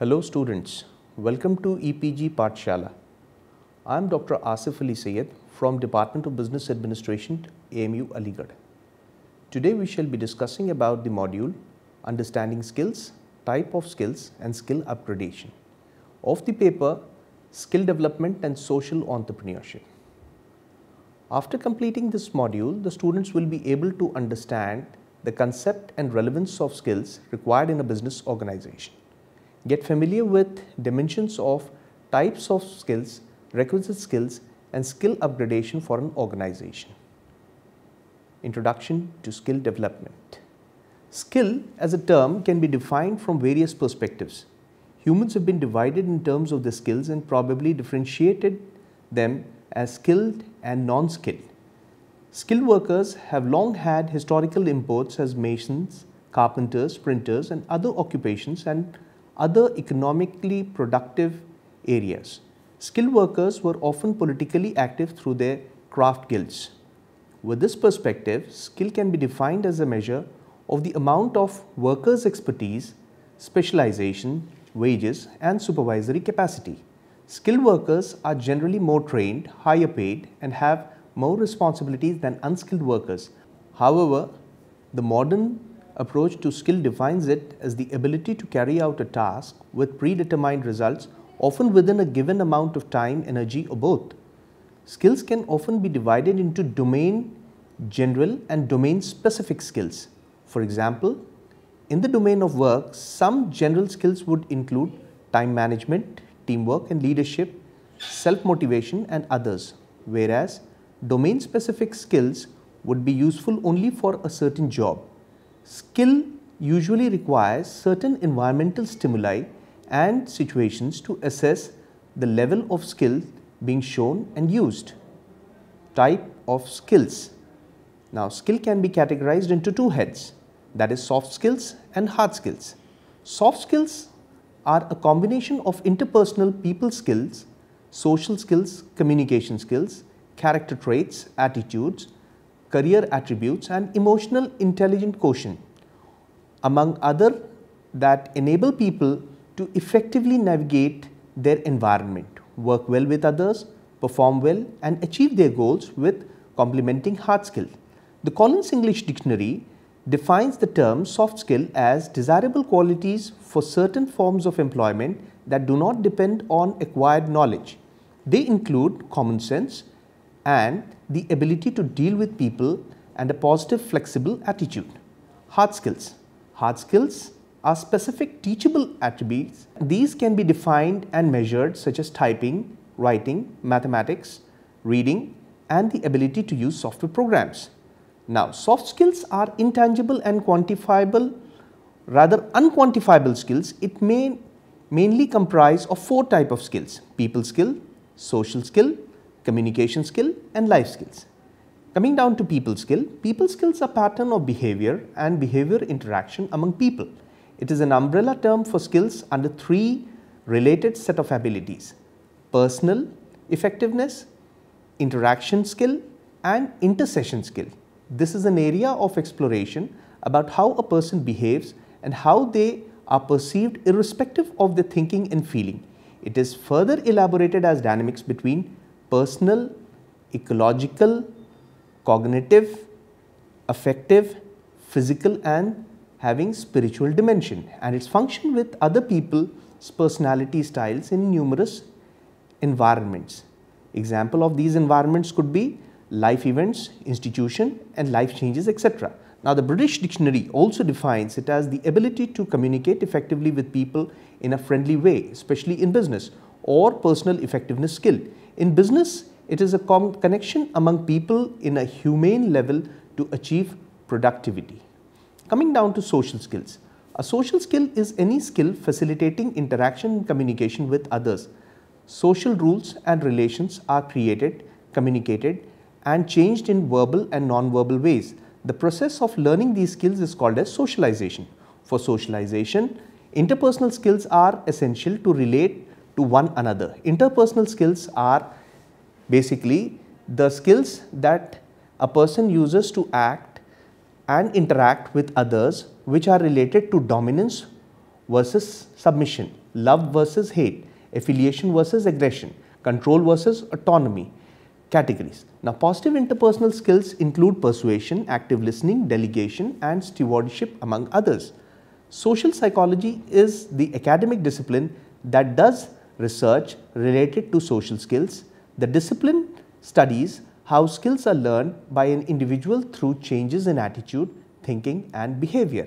Hello students, welcome to EPG Patshala. I am Dr. Asif Ali Sayed from Department of Business Administration, AMU Aligarh. Today we shall be discussing about the module Understanding Skills, Type of Skills and Skill Upgradation of the paper Skill Development and Social Entrepreneurship. After completing this module, the students will be able to understand the concept and relevance of skills required in a business organization. Get familiar with dimensions of types of skills, requisite skills and skill upgradation for an organization. Introduction to Skill Development Skill as a term can be defined from various perspectives. Humans have been divided in terms of the skills and probably differentiated them as skilled and non-skilled. Skilled workers have long had historical imports as masons, carpenters, printers and other occupations and other economically productive areas. Skilled workers were often politically active through their craft guilds. With this perspective, skill can be defined as a measure of the amount of workers' expertise, specialization, wages and supervisory capacity. Skilled workers are generally more trained, higher paid and have more responsibilities than unskilled workers. However, the modern approach to skill defines it as the ability to carry out a task with predetermined results often within a given amount of time, energy or both. Skills can often be divided into domain general and domain specific skills. For example, in the domain of work, some general skills would include time management, teamwork and leadership, self-motivation and others, whereas domain specific skills would be useful only for a certain job. Skill usually requires certain environmental stimuli and situations to assess the level of skill being shown and used. Type of skills. Now skill can be categorized into two heads that is soft skills and hard skills. Soft skills are a combination of interpersonal people skills, social skills, communication skills, character traits, attitudes career attributes and emotional intelligent quotient, among other that enable people to effectively navigate their environment, work well with others, perform well and achieve their goals with complementing hard skill. The Collins English Dictionary defines the term soft skill as desirable qualities for certain forms of employment that do not depend on acquired knowledge. They include common sense and the ability to deal with people and a positive flexible attitude. Hard skills. Hard skills are specific teachable attributes. These can be defined and measured such as typing, writing, mathematics, reading and the ability to use software programs. Now soft skills are intangible and quantifiable rather unquantifiable skills. It may mainly comprise of four type of skills people skill, social skill, communication skill and life skills. Coming down to people skill, people skills are pattern of behavior and behavior interaction among people. It is an umbrella term for skills under three related set of abilities, personal effectiveness, interaction skill and intercession skill. This is an area of exploration about how a person behaves and how they are perceived irrespective of their thinking and feeling. It is further elaborated as dynamics between personal, ecological, cognitive, affective, physical and having spiritual dimension and its function with other people's personality styles in numerous environments. Example of these environments could be life events, institution and life changes etc. Now the British dictionary also defines it as the ability to communicate effectively with people in a friendly way especially in business or personal effectiveness skill. In business, it is a connection among people in a humane level to achieve productivity. Coming down to social skills. A social skill is any skill facilitating interaction and communication with others. Social rules and relations are created, communicated and changed in verbal and non-verbal ways. The process of learning these skills is called as socialization. For socialization, interpersonal skills are essential to relate to one another. Interpersonal skills are basically the skills that a person uses to act and interact with others which are related to dominance versus submission, love versus hate, affiliation versus aggression, control versus autonomy categories. Now positive interpersonal skills include persuasion, active listening, delegation and stewardship among others. Social psychology is the academic discipline that does research related to social skills. The discipline studies how skills are learned by an individual through changes in attitude, thinking and behavior.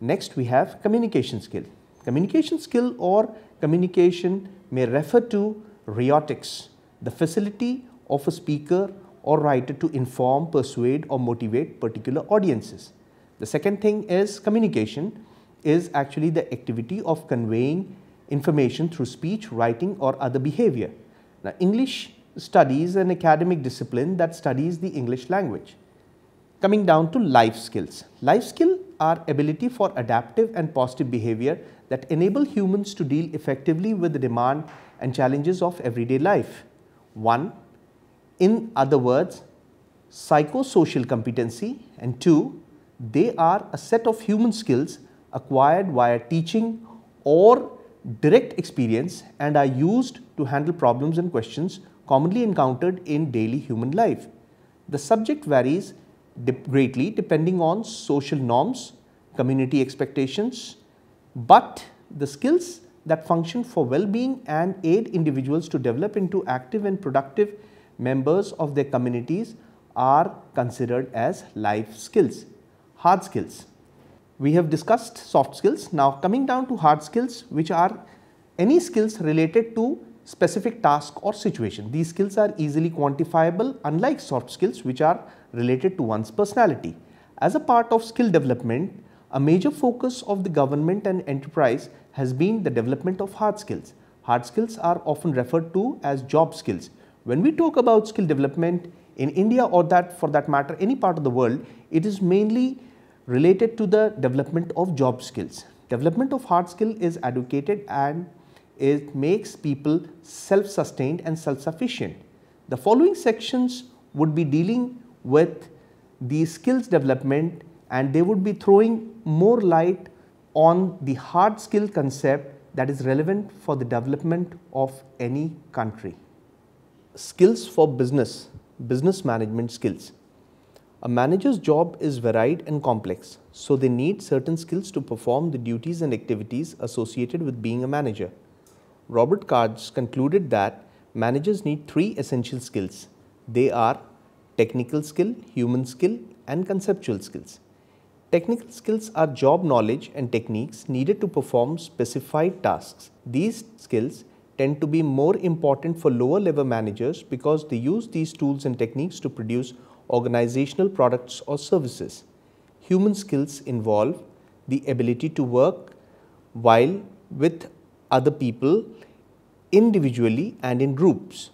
Next we have communication skill. Communication skill or communication may refer to rhetorics, the facility of a speaker or writer to inform, persuade or motivate particular audiences. The second thing is communication is actually the activity of conveying information through speech, writing or other behavior. Now, English studies an academic discipline that studies the English language. Coming down to life skills. Life skills are ability for adaptive and positive behavior that enable humans to deal effectively with the demand and challenges of everyday life. One, in other words, psychosocial competency and two, they are a set of human skills acquired via teaching or direct experience and are used to handle problems and questions commonly encountered in daily human life. The subject varies greatly depending on social norms, community expectations, but the skills that function for well-being and aid individuals to develop into active and productive members of their communities are considered as life skills, hard skills. We have discussed soft skills. Now coming down to hard skills which are any skills related to specific task or situation. These skills are easily quantifiable unlike soft skills which are related to one's personality. As a part of skill development, a major focus of the government and enterprise has been the development of hard skills. Hard skills are often referred to as job skills. When we talk about skill development in India or that for that matter any part of the world, it is mainly related to the development of job skills. Development of hard skill is advocated and it makes people self-sustained and self-sufficient. The following sections would be dealing with the skills development and they would be throwing more light on the hard skill concept that is relevant for the development of any country. Skills for business, business management skills. A manager's job is varied and complex, so they need certain skills to perform the duties and activities associated with being a manager. Robert Cards concluded that managers need three essential skills. They are technical skill, human skill, and conceptual skills. Technical skills are job knowledge and techniques needed to perform specified tasks. These skills tend to be more important for lower level managers because they use these tools and techniques to produce organizational products or services. Human skills involve the ability to work while with other people individually and in groups.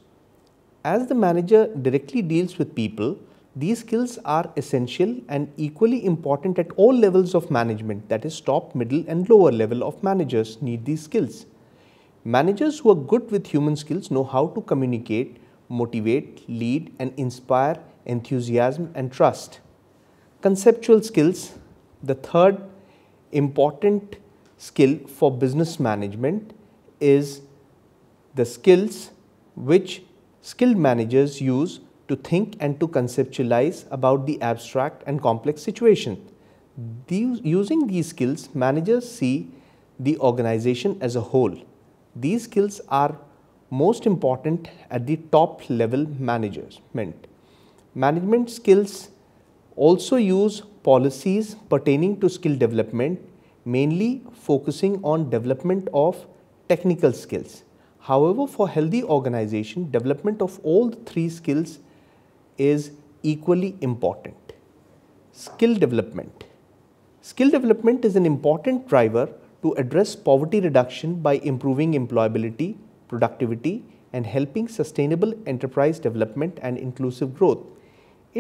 As the manager directly deals with people, these skills are essential and equally important at all levels of management that is top, middle and lower level of managers need these skills. Managers who are good with human skills know how to communicate, motivate, lead and inspire enthusiasm, and trust. Conceptual skills, the third important skill for business management is the skills which skilled managers use to think and to conceptualize about the abstract and complex situation. These, using these skills, managers see the organization as a whole. These skills are most important at the top level management. Management skills also use policies pertaining to skill development, mainly focusing on development of technical skills. However, for healthy organization, development of all three skills is equally important. Skill development. Skill development is an important driver to address poverty reduction by improving employability, productivity, and helping sustainable enterprise development and inclusive growth.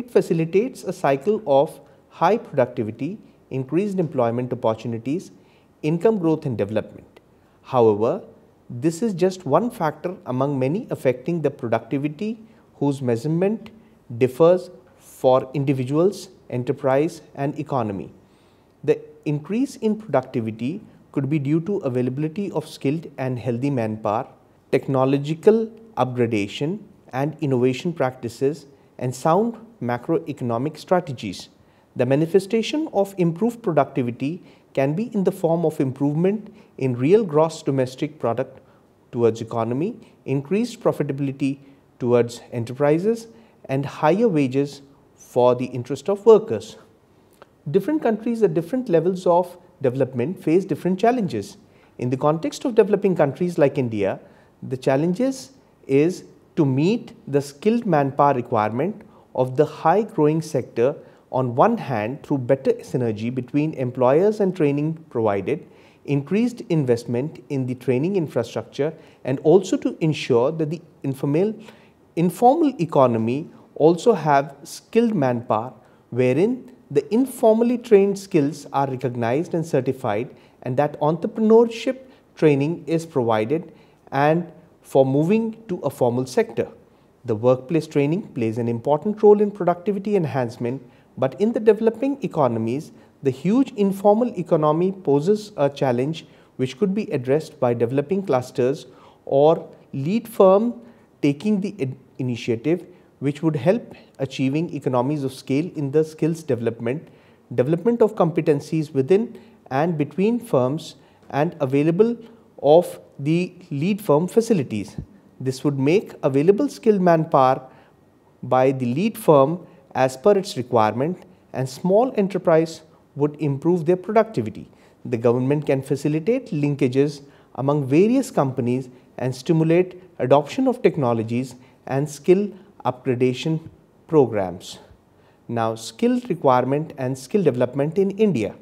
It facilitates a cycle of high productivity, increased employment opportunities, income growth and development. However, this is just one factor among many affecting the productivity whose measurement differs for individuals, enterprise and economy. The increase in productivity could be due to availability of skilled and healthy manpower, technological upgradation and innovation practices and sound macroeconomic strategies. The manifestation of improved productivity can be in the form of improvement in real gross domestic product towards economy, increased profitability towards enterprises and higher wages for the interest of workers. Different countries at different levels of development face different challenges. In the context of developing countries like India, the challenges is to meet the skilled manpower requirement of the high growing sector on one hand through better synergy between employers and training provided, increased investment in the training infrastructure and also to ensure that the informal, informal economy also have skilled manpower wherein the informally trained skills are recognized and certified and that entrepreneurship training is provided and for moving to a formal sector. The workplace training plays an important role in productivity enhancement, but in the developing economies, the huge informal economy poses a challenge which could be addressed by developing clusters or lead firm taking the initiative which would help achieving economies of scale in the skills development, development of competencies within and between firms and available of the lead firm facilities. This would make available skilled manpower by the lead firm as per its requirement and small enterprise would improve their productivity. The government can facilitate linkages among various companies and stimulate adoption of technologies and skill upgradation programs. Now skill requirement and skill development in India.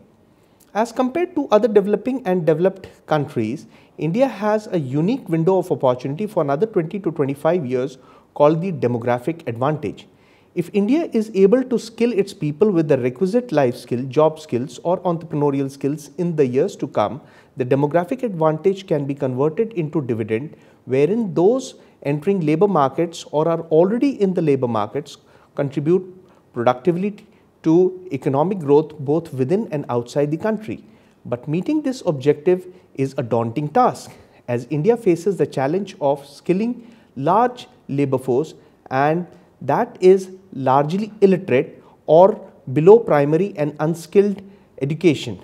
As compared to other developing and developed countries, India has a unique window of opportunity for another 20 to 25 years called the demographic advantage. If India is able to skill its people with the requisite life skill, job skills or entrepreneurial skills in the years to come, the demographic advantage can be converted into dividend wherein those entering labor markets or are already in the labor markets contribute productively to economic growth both within and outside the country. But meeting this objective is a daunting task as India faces the challenge of skilling large labour force and that is largely illiterate or below primary and unskilled education.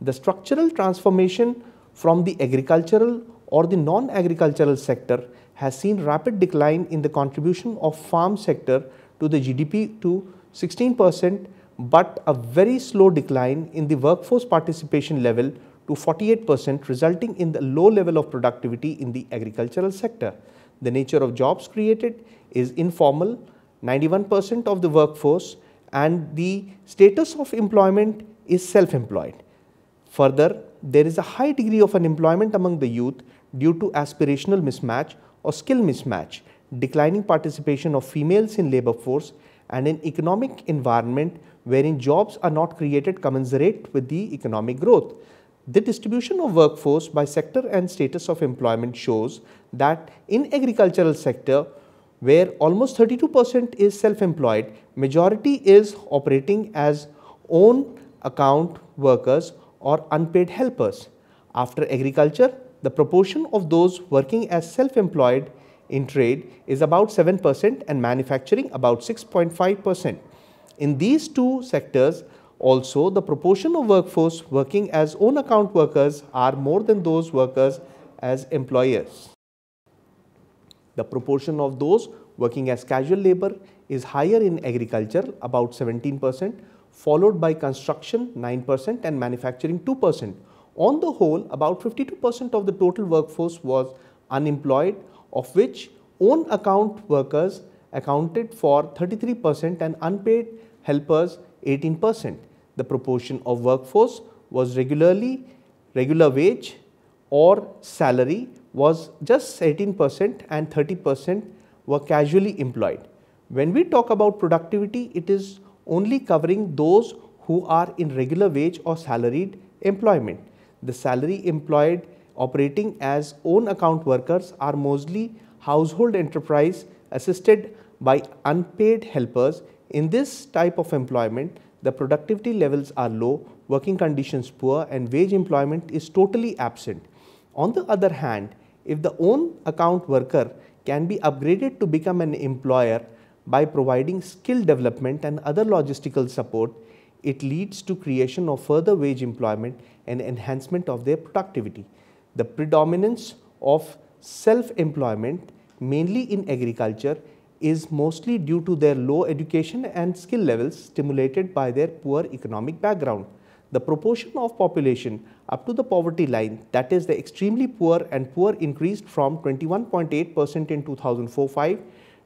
The structural transformation from the agricultural or the non-agricultural sector has seen rapid decline in the contribution of farm sector to the GDP to 16 percent but a very slow decline in the workforce participation level to 48% resulting in the low level of productivity in the agricultural sector. The nature of jobs created is informal, 91% of the workforce and the status of employment is self-employed. Further, there is a high degree of unemployment among the youth due to aspirational mismatch or skill mismatch, declining participation of females in labor force and an economic environment wherein jobs are not created commensurate with the economic growth. The distribution of workforce by sector and status of employment shows that in agricultural sector, where almost 32% is self-employed, majority is operating as own account workers or unpaid helpers. After agriculture, the proportion of those working as self-employed in trade is about 7% and manufacturing about 6.5%. In these two sectors also the proportion of workforce working as own account workers are more than those workers as employers. The proportion of those working as casual labor is higher in agriculture about 17% followed by construction 9% and manufacturing 2%. On the whole about 52% of the total workforce was unemployed of which own account workers accounted for 33% and unpaid helpers 18%. The proportion of workforce was regularly regular wage or salary was just 18% and 30% were casually employed. When we talk about productivity, it is only covering those who are in regular wage or salaried employment. The salary employed operating as own account workers are mostly household enterprise assisted by unpaid helpers. In this type of employment, the productivity levels are low, working conditions poor and wage employment is totally absent. On the other hand, if the own account worker can be upgraded to become an employer by providing skill development and other logistical support, it leads to creation of further wage employment and enhancement of their productivity. The predominance of self-employment mainly in agriculture is mostly due to their low education and skill levels stimulated by their poor economic background. The proportion of population up to the poverty line, that is the extremely poor and poor increased from 21.8% in 2004-5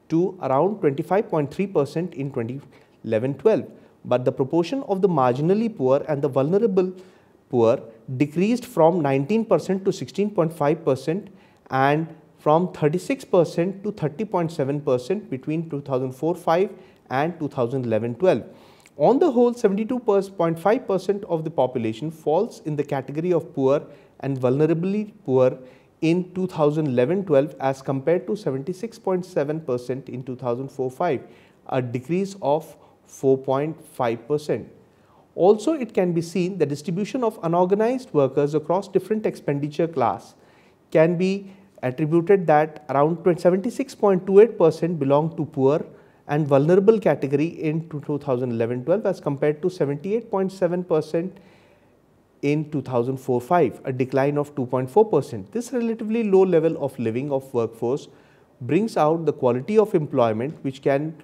to around 25.3% in 2011-12. But the proportion of the marginally poor and the vulnerable poor decreased from 19% to 16.5% and from 36% to 30.7% between 2004-5 and 2011-12. On the whole, 72.5% of the population falls in the category of poor and vulnerably poor in 2011-12 as compared to 76.7% in 2004-5, a decrease of 4.5%. Also, it can be seen the distribution of unorganized workers across different expenditure class can be attributed that around 76.28% belonged to poor and vulnerable category in 2011-12 as compared to 78.7% in 2004-5, a decline of 2.4%. This relatively low level of living of workforce brings out the quality of employment which can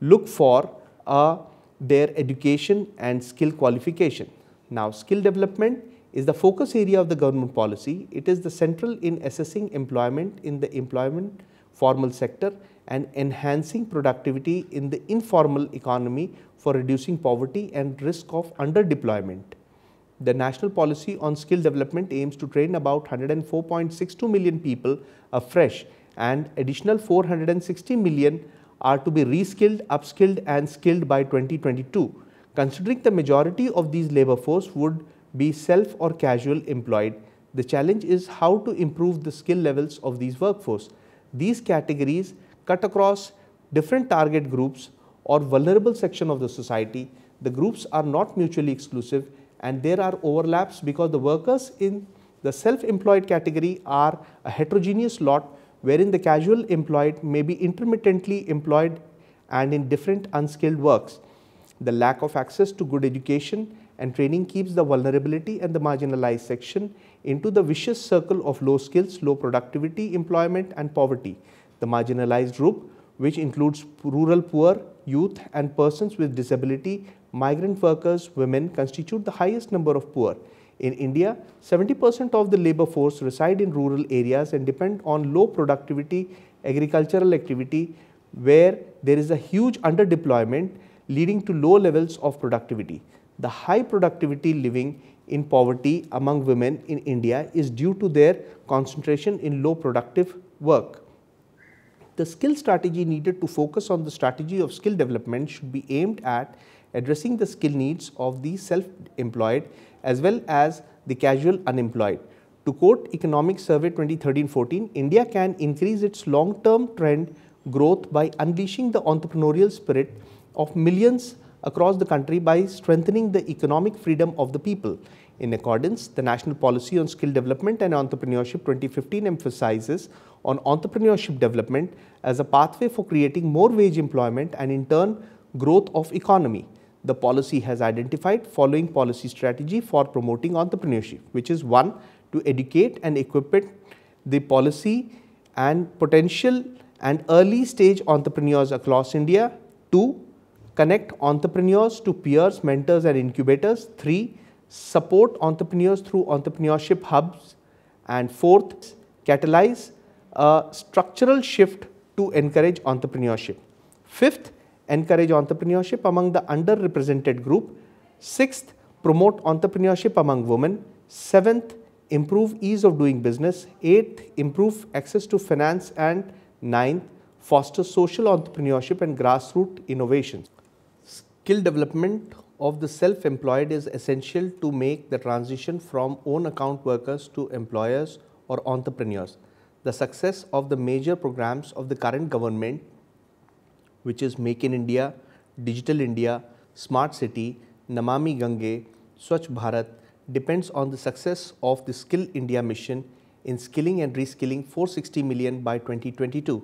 look for uh, their education and skill qualification. Now, skill development is the focus area of the government policy. It is the central in assessing employment in the employment formal sector and enhancing productivity in the informal economy for reducing poverty and risk of underdeployment. The national policy on skill development aims to train about 104.62 million people afresh and additional 460 million are to be reskilled, upskilled and skilled by 2022. Considering the majority of these labor force would be self or casual employed. The challenge is how to improve the skill levels of these workforce. These categories cut across different target groups or vulnerable section of the society. The groups are not mutually exclusive and there are overlaps because the workers in the self-employed category are a heterogeneous lot wherein the casual employed may be intermittently employed and in different unskilled works. The lack of access to good education and training keeps the vulnerability and the marginalized section into the vicious circle of low skills, low productivity, employment and poverty. The marginalized group, which includes rural poor, youth and persons with disability, migrant workers, women constitute the highest number of poor. In India, 70% of the labor force reside in rural areas and depend on low productivity agricultural activity where there is a huge underdeployment leading to low levels of productivity the high productivity living in poverty among women in India is due to their concentration in low productive work. The skill strategy needed to focus on the strategy of skill development should be aimed at addressing the skill needs of the self-employed as well as the casual unemployed. To quote Economic Survey 2013-14, India can increase its long-term trend growth by unleashing the entrepreneurial spirit of millions across the country by strengthening the economic freedom of the people. In accordance, the National Policy on Skill Development and Entrepreneurship 2015 emphasizes on entrepreneurship development as a pathway for creating more wage employment and in turn growth of economy. The policy has identified following policy strategy for promoting entrepreneurship, which is 1. To educate and equip it, the policy and potential and early stage entrepreneurs across India. 2 connect entrepreneurs to peers, mentors and incubators. Three, support entrepreneurs through entrepreneurship hubs. And fourth, catalyze a structural shift to encourage entrepreneurship. Fifth, encourage entrepreneurship among the underrepresented group. Sixth, promote entrepreneurship among women. Seventh, improve ease of doing business. Eighth, improve access to finance. And ninth, foster social entrepreneurship and grassroots innovations skill development of the self-employed is essential to make the transition from own account workers to employers or entrepreneurs. The success of the major programs of the current government, which is Make in India, Digital India, Smart City, Namami Gange, Swachh Bharat, depends on the success of the Skill India mission in skilling and reskilling 460 million by 2022.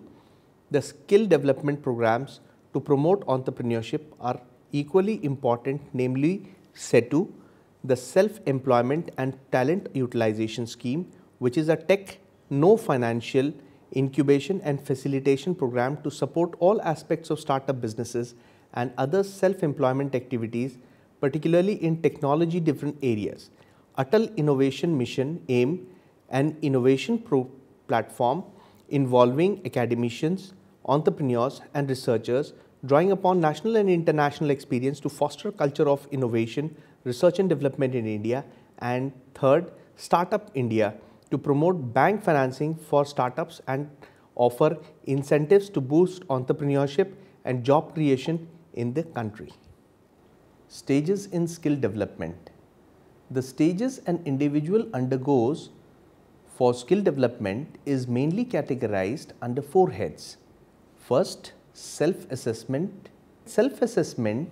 The skill development programs to promote entrepreneurship are equally important namely SETU, the Self-Employment and Talent Utilization Scheme which is a tech no financial incubation and facilitation program to support all aspects of startup businesses and other self-employment activities particularly in technology different areas. Atal Innovation Mission AIM an innovation platform involving academicians, entrepreneurs and researchers drawing upon national and international experience to foster a culture of innovation, research and development in India, and third, Startup India to promote bank financing for startups and offer incentives to boost entrepreneurship and job creation in the country. Stages in skill development. The stages an individual undergoes for skill development is mainly categorized under four heads. First, self-assessment. Self-assessment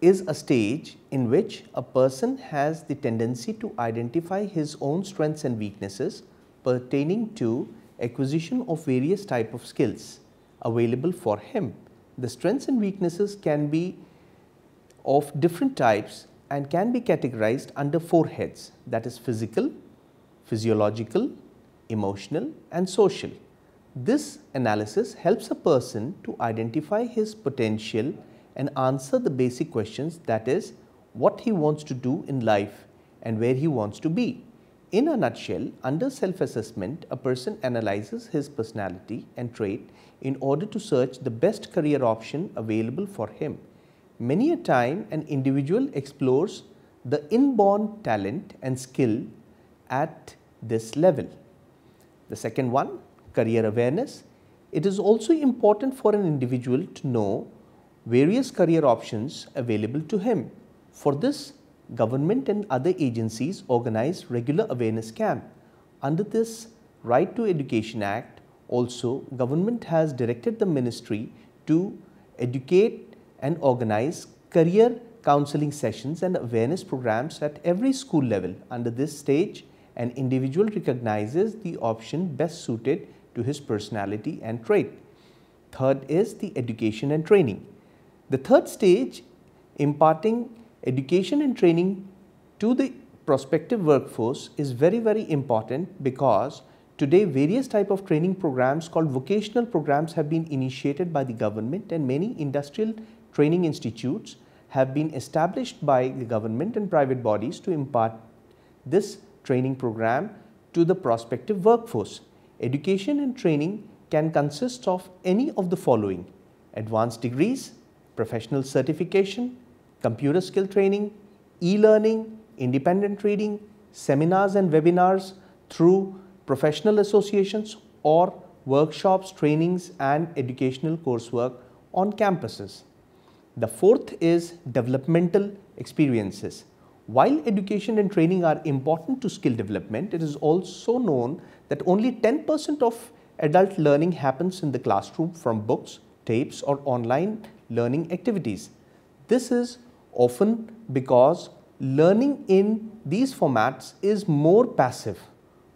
is a stage in which a person has the tendency to identify his own strengths and weaknesses pertaining to acquisition of various type of skills available for him. The strengths and weaknesses can be of different types and can be categorized under four heads that is physical, physiological, emotional and social. This analysis helps a person to identify his potential and answer the basic questions that is, what he wants to do in life and where he wants to be. In a nutshell, under self-assessment, a person analyzes his personality and trait in order to search the best career option available for him. Many a time, an individual explores the inborn talent and skill at this level. The second one, career awareness. It is also important for an individual to know various career options available to him. For this, government and other agencies organize regular awareness camp. Under this Right to Education Act, also government has directed the ministry to educate and organize career counseling sessions and awareness programs at every school level. Under this stage, an individual recognizes the option best suited to his personality and trait. Third is the education and training. The third stage, imparting education and training to the prospective workforce is very, very important because today various type of training programs called vocational programs have been initiated by the government and many industrial training institutes have been established by the government and private bodies to impart this training program to the prospective workforce. Education and training can consist of any of the following advanced degrees, professional certification, computer skill training, e-learning, independent reading, seminars and webinars through professional associations or workshops, trainings and educational coursework on campuses. The fourth is developmental experiences. While education and training are important to skill development, it is also known that only 10% of adult learning happens in the classroom from books, tapes or online learning activities. This is often because learning in these formats is more passive.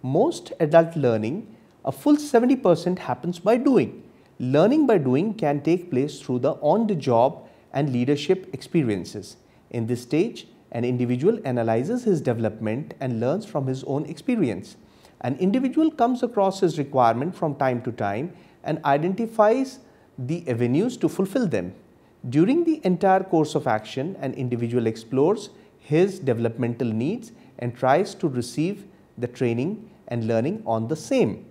Most adult learning, a full 70% happens by doing. Learning by doing can take place through the on-the-job and leadership experiences. In this stage, an individual analyzes his development and learns from his own experience. An individual comes across his requirement from time to time and identifies the avenues to fulfill them. During the entire course of action, an individual explores his developmental needs and tries to receive the training and learning on the same.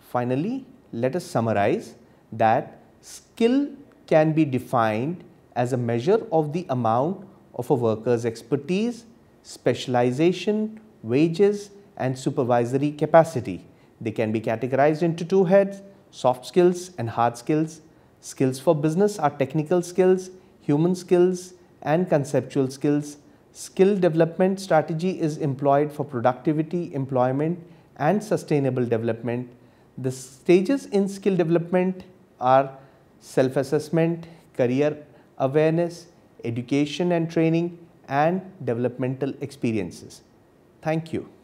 Finally, let us summarize that skill can be defined as a measure of the amount of a worker's expertise, specialization, wages and supervisory capacity. They can be categorized into two heads, soft skills and hard skills. Skills for business are technical skills, human skills and conceptual skills. Skill development strategy is employed for productivity, employment and sustainable development. The stages in skill development are self-assessment, career awareness, education and training, and developmental experiences. Thank you.